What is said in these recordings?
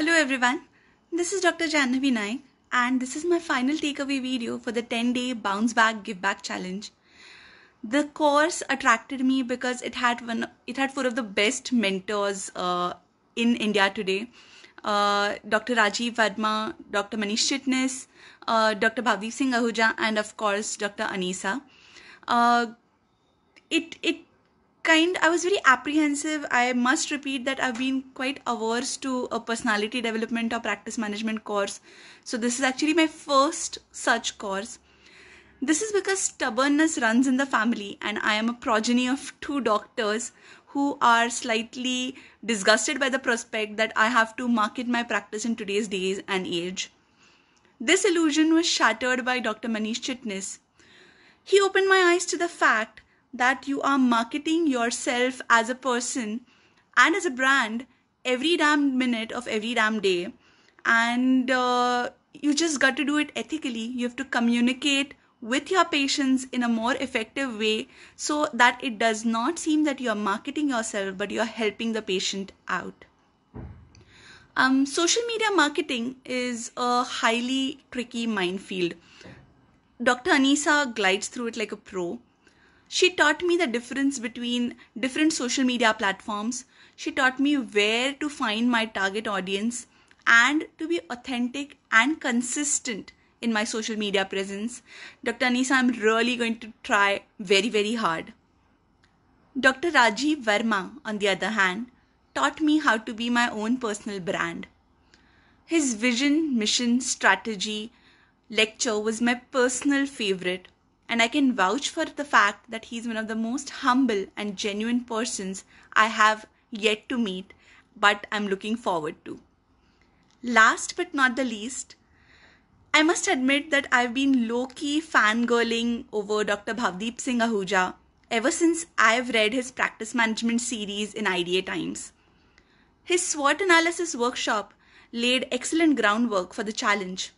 Hello everyone, this is Dr. Janavi Naik and this is my final takeaway video for the 10 day bounce back give back challenge. The course attracted me because it had one, it had four of the best mentors uh, in India today. Uh, Dr. Rajiv Vadma, Dr. Manish Chitnis, uh, Dr. Bhavdeep Singh Ahuja and of course Dr. Anisa. Uh, it, it kind i was very apprehensive i must repeat that i've been quite averse to a personality development or practice management course so this is actually my first such course this is because stubbornness runs in the family and i am a progeny of two doctors who are slightly disgusted by the prospect that i have to market my practice in today's days and age this illusion was shattered by dr manish chitnis he opened my eyes to the fact that you are marketing yourself as a person and as a brand every damn minute of every damn day and uh, you just got to do it ethically you have to communicate with your patients in a more effective way so that it does not seem that you are marketing yourself but you are helping the patient out um, social media marketing is a highly tricky minefield dr anisa glides through it like a pro she taught me the difference between different social media platforms. She taught me where to find my target audience and to be authentic and consistent in my social media presence. Dr. Anisa, I'm really going to try very, very hard. Dr. Rajiv Verma, on the other hand, taught me how to be my own personal brand. His vision, mission, strategy lecture was my personal favorite and I can vouch for the fact that he is one of the most humble and genuine persons I have yet to meet, but I'm looking forward to. Last but not the least, I must admit that I've been low key fangirling over Dr. Bhavdeep Singh Ahuja ever since I've read his practice management series in IDA Times. His SWOT analysis workshop laid excellent groundwork for the challenge,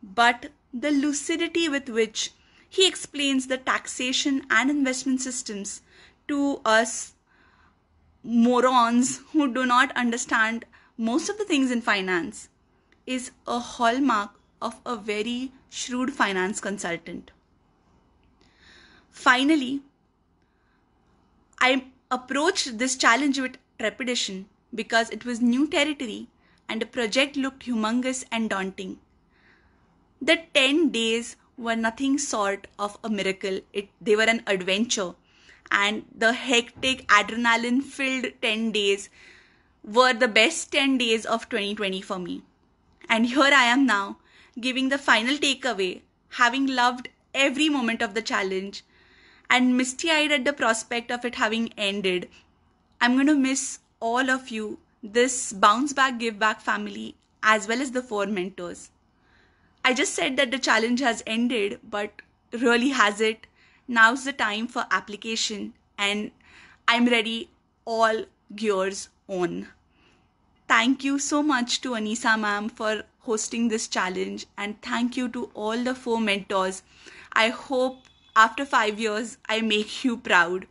but the lucidity with which he explains the taxation and investment systems to us morons who do not understand most of the things in finance is a hallmark of a very shrewd finance consultant. Finally, I approached this challenge with trepidation because it was new territory and the project looked humongous and daunting. The 10 days were nothing sort of a miracle. It, they were an adventure. And the hectic, adrenaline filled 10 days were the best 10 days of 2020 for me. And here I am now, giving the final takeaway, having loved every moment of the challenge and misty eyed at the prospect of it having ended. I'm going to miss all of you, this bounce back, give back family, as well as the four mentors. I just said that the challenge has ended, but really has it? Now's the time for application, and I'm ready, all gears on. Thank you so much to Anisa ma'am for hosting this challenge, and thank you to all the four mentors. I hope after five years I make you proud.